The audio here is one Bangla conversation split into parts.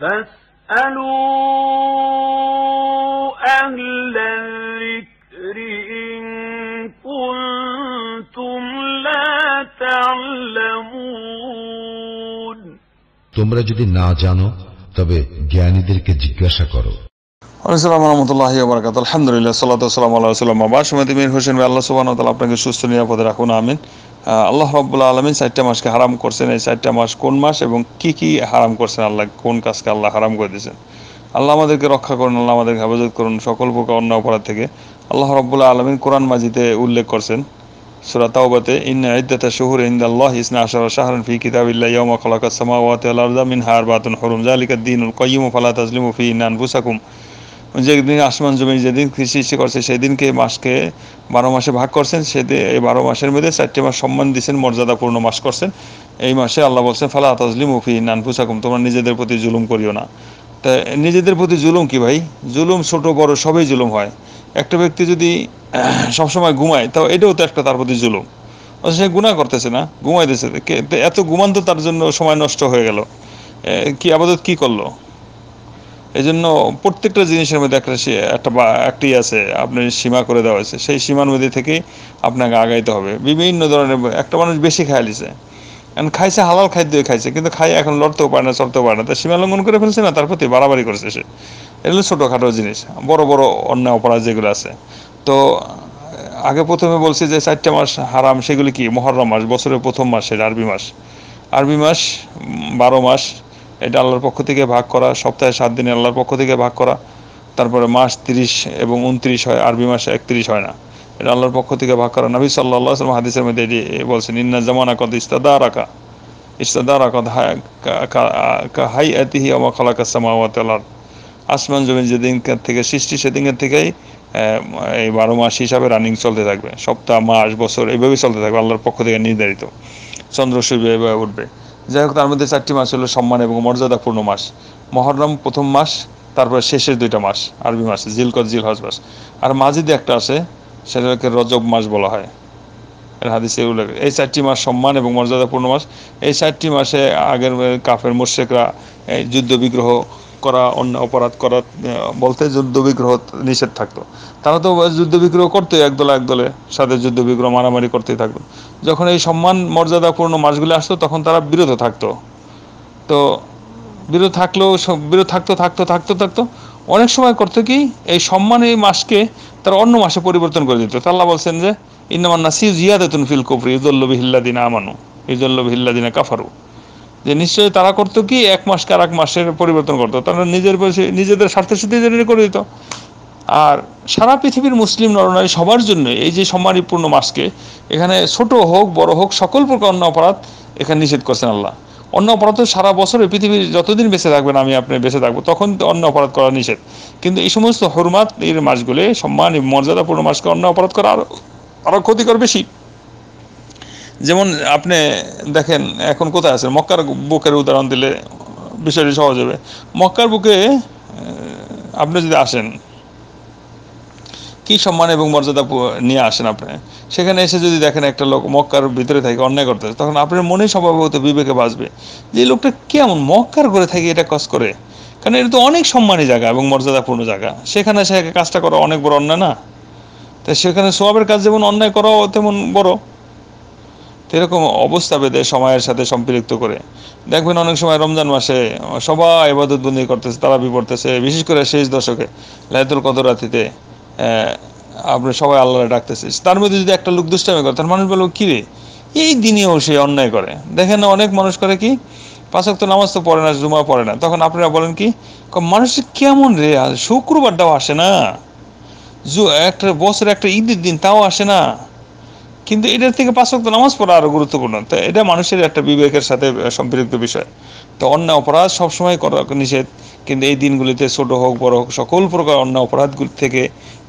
فاسألوا أهل الذكر إن كنتم لا تعلمون تمرا যদি না জানো তবে জ্ঞানীদেরকে জিজ্ঞাসা করো আসসালামু রহমতুল্লাহি ওবরাকাত আলহামদুলিল্লাহ সাল্লাতু সাল্লাম আল্লাহ সাল্লাম আবাস মদিমির হোসেন আল্লাহ সুবহানাহু ওয়া তাআলা আপনাকে সুস্থ নিরাপদে রাখুন আমিন আল্লাহ রব্বুল্লা আলমিন চারটা মাসকে হারাম করছেন এই চারটা মাস কোন মাস এবং কি কি হারাম করছেন আল্লাহ কোন কাজকে আল্লাহ হারাম করে দিয়েছেন আল্লাহ আমাদেরকে রক্ষা করুন আল্লাহ আমাদেরকে হেফাজত করুন সকল প্রকার অন্য অপরাধ থেকে আল্লাহ রব্বুল্লা আলমিন কোরআন মাজিতে উল্লেখ করছেন সুরা তাওবাতে ইন ইদ্দাতা শহুর ইন্দ আল্লাহ ইসনা আশার শাহরুন ফি কিতাবিল্লা ইয়মা খলাকা সামাওয়াতি আল আরদা মিন হার বাতুন হরুম জালিকা দিনুল কাইয়্যিম ফালা তাজলিমু ফি ইনান বুসাকুম যেদিন আসমান জমি যেদিন কৃষি সৃষ্টি করছে সেদিনকে মাসকে বারো মাসে ভাগ করছেন সেদিন এই বারো মাসের মধ্যে চারটি মাস সম্মান দিচ্ছেন মর্যাদাপূর্ণ মাস করছেন এই মাসে আল্লাহ বলছেন ফালা আতাজলি মুফি নানফুসাকুম তোমরা নিজেদের প্রতি জুলুম করিও না তা নিজেদের প্রতি জুলুম কি ভাই জুলুম ছোট বড় সবই জুলুম হয় একটা ব্যক্তি যদি সবসময় ঘুমায় তাও এটাও তো একটা তার প্রতি জুলুম সে গুণা করতেছে না ঘুমাইতেছে এত গুমান তো তার জন্য সময় নষ্ট হয়ে গেল কি আপাতত কি করলো এই জন্য প্রত্যেকটা জিনিসের মধ্যে একটা একটা একটি আছে আপনার সীমা করে দেওয়া হয়েছে সেই সীমার মধ্যে থেকে আপনাকে আগাইতে হবে বিভিন্ন ধরনের একটা মানুষ বেশি লিছে কারণ খাইছে হালাল খাদ্য খাইছে কিন্তু খাই এখন লড়তেও পারে না চড়তেও পারে না তার সীমা লঙ্ঘন করে ফেলছে না তার প্রতি বাড়াবাড়ি করছে সে এগুলো ছোটোখাটো জিনিস বড় বড় অন্য অপরাধ যেগুলো আছে তো আগে প্রথমে বলছি যে চারটে মাস হারাম সেগুলি কি মহরম মাস বছরের প্রথম মাসের আরবি মাস আরবি মাস বারো মাস এটা আল্লাহর পক্ষ থেকে ভাগ করা সপ্তাহে সাত দিনে আল্লাহর পক্ষ থেকে ভাগ করা তারপরে মাস তিরিশ এবং উনত্রিশ হয় আরবি মাসে একত্রিশ হয় না এটা আল্লাহর পক্ষ থেকে ভাগ করা নবী সাল্লাহ হাদিসের মধ্যে এটি বলছেন ইন্না জামানা কদ ইস্তাদা রাখা ইস্তাদা রাখা হাই আতিহি আমা খালাকা সামাওয়াতাল আসমান জমিন যেদিন থেকে সৃষ্টি সেদিনের থেকেই এই বারো মাস হিসাবে রানিং চলতে থাকবে সপ্তাহ মাস বছর এইভাবেই চলতে থাকবে আল্লাহর পক্ষ থেকে নির্ধারিত চন্দ্র সূর্য এভাবে উঠবে যাই হোক তার মধ্যে চারটি মাস হলো সম্মান এবং মর্যাদাপূর্ণ মাস মহরম প্রথম মাস তারপরে শেষের দুইটা মাস আরবি মাস জিলকত জিল হজ মাস আর দিয়ে একটা আছে সেটাকে রজব মাস বলা হয় হাদিসে উল্লেখ এই চারটি মাস সম্মান এবং মর্যাদাপূর্ণ মাস এই চারটি মাসে আগের কাফের মোর্শেকরা যুদ্ধ বিগ্রহ করা অন্য অপরাধ করা বলতে যুদ্ধবিগ্রহ নিষেধ থাকতো তারা তো যুদ্ধবিগ্রহ করতো একদলে একদলে সাথে যুদ্ধবিগ্রহ মারামারি করতেই থাকতো যখন এই সম্মান মর্যাদাপূর্ণ মাসগুলি আসতো তখন তারা বিরত থাকতো তো বিরত থাকলেও বিরত থাকতো থাকতো থাকতো থাকতো অনেক সময় করতো কি এই সম্মান এই মাসকে তারা অন্য মাসে পরিবর্তন করে দিত আল্লাহ বলছেন যে ইন্নামান্না সিউ জিয়াদাতুন ফিল কুফরি ইজল্লবি আমানু ইজল্লবি কাফারু যে নিশ্চয়ই তারা করতো কি এক মাসকে কার এক মাসের পরিবর্তন করতো তারা নিজের নিজেদের স্বার্থের সাথে জেনে করে দিত আর সারা পৃথিবীর মুসলিম নরনারী সবার জন্য এই যে সম্মানীপূর্ণ মাসকে এখানে ছোট হোক বড় হোক সকল প্রকার অন্য অপরাধ এখানে নিষেধ করছেন আল্লাহ অন্য অপরাধ সারা বছরে পৃথিবীর যতদিন বেঁচে থাকবেন আমি আপনি বেঁচে থাকবো তখন অন্য অপরাধ করা নিষেধ কিন্তু এই সমস্ত হরমাত এর মাসগুলো সম্মান মর্যাদাপূর্ণ মাসকে অন্য অপরাধ করা আরও আরও ক্ষতিকর বেশি যেমন আপনি দেখেন এখন কোথায় আছে মক্কার বুকের উদাহরণ দিলে বিষয়টি সহজ হবে মক্কার বুকে আপনি যদি আসেন কি সম্মান এবং মর্যাদা নিয়ে আসেন আপনি সেখানে এসে যদি দেখেন একটা লোক মক্কার ভিতরে থাকে অন্যায় করতে তখন আপনার মনে সম্ভবত বিবেকে বাঁচবে যে লোকটা কেমন মক্কার করে থাকে এটা কাজ করে কারণ এটা তো অনেক সম্মানী জায়গা এবং মর্যাদাপূর্ণ জায়গা সেখানে সে কাজটা করা অনেক বড় অন্যায় না তাই সেখানে সবের কাজ যেমন অন্যায় করাও তেমন বড় তো এরকম অবস্থা বেঁধে সময়ের সাথে সম্পৃক্ত করে দেখবেন অনেক সময় রমজান মাসে সবাই এবাদত বন্দি করতেছে তারাবি পড়তেছে বিশেষ করে শেষ দশকে লাইতুল কদর রাতিতে আপনি সবাই আল্লাহ ডাকতেছে তার মধ্যে যদি একটা লোক দুষ্টামি করে তার মানুষ বলবো কিরে রে এই দিনেও সে অন্যায় করে দেখেন না অনেক মানুষ করে কি পাঁচক তো নামাজ তো পড়ে না জুমা পড়ে না তখন আপনারা বলেন কি মানুষ কেমন রে শুক্রবারটাও আসে না একটা বছর একটা ঈদের দিন তাও আসে না কিন্তু এটার থেকে পাঁচক্ত নামাজ পড়া আরও গুরুত্বপূর্ণ তো এটা মানুষের একটা বিবেকের সাথে সম্পৃক্ত বিষয় তো অন্য অপরাধ সবসময় করা নিষেধ কিন্তু এই দিনগুলিতে ছোট হোক বড় হোক সকল প্রকার অন্য অপরাধগুলি থেকে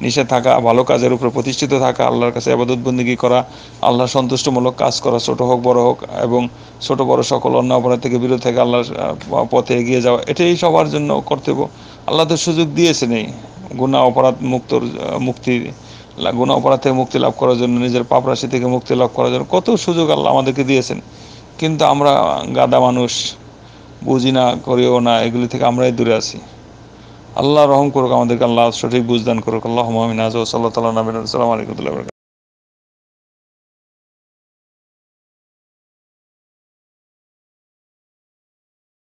নিষেধ থাকা ভালো কাজের উপরে প্রতিষ্ঠিত থাকা আল্লাহর কাছে আবাদতবন্দিগি করা আল্লাহ সন্তুষ্টমূলক কাজ করা ছোট হোক বড় হোক এবং ছোট বড় সকল অন্য অপরাধ থেকে বিরত থেকে আল্লাহর পথে এগিয়ে যাওয়া এটাই সবার জন্য কর্তব্য আল্লাহ তো সুযোগ দিয়েছে নেই গুণা অপরাধ মুক্তর মুক্তির গুণ অপরাধ থেকে মুক্তি লাভ করার জন্য নিজের পাপরাশি থেকে মুক্তি লাভ করার জন্য কত সুযোগ আল্লাহ আমাদেরকে দিয়েছেন কিন্তু আমরা গাদা মানুষ বুঝি না করিও না এগুলি থেকে আমরাই দূরে আছি আল্লাহ রহম করুক আমাদেরকে আল্লাহ সঠিক বুঝদান করুক আল্লাহ মহামিন আজ সাল্লাহ তাল্লাহ নবীন সালাম আলাইকুম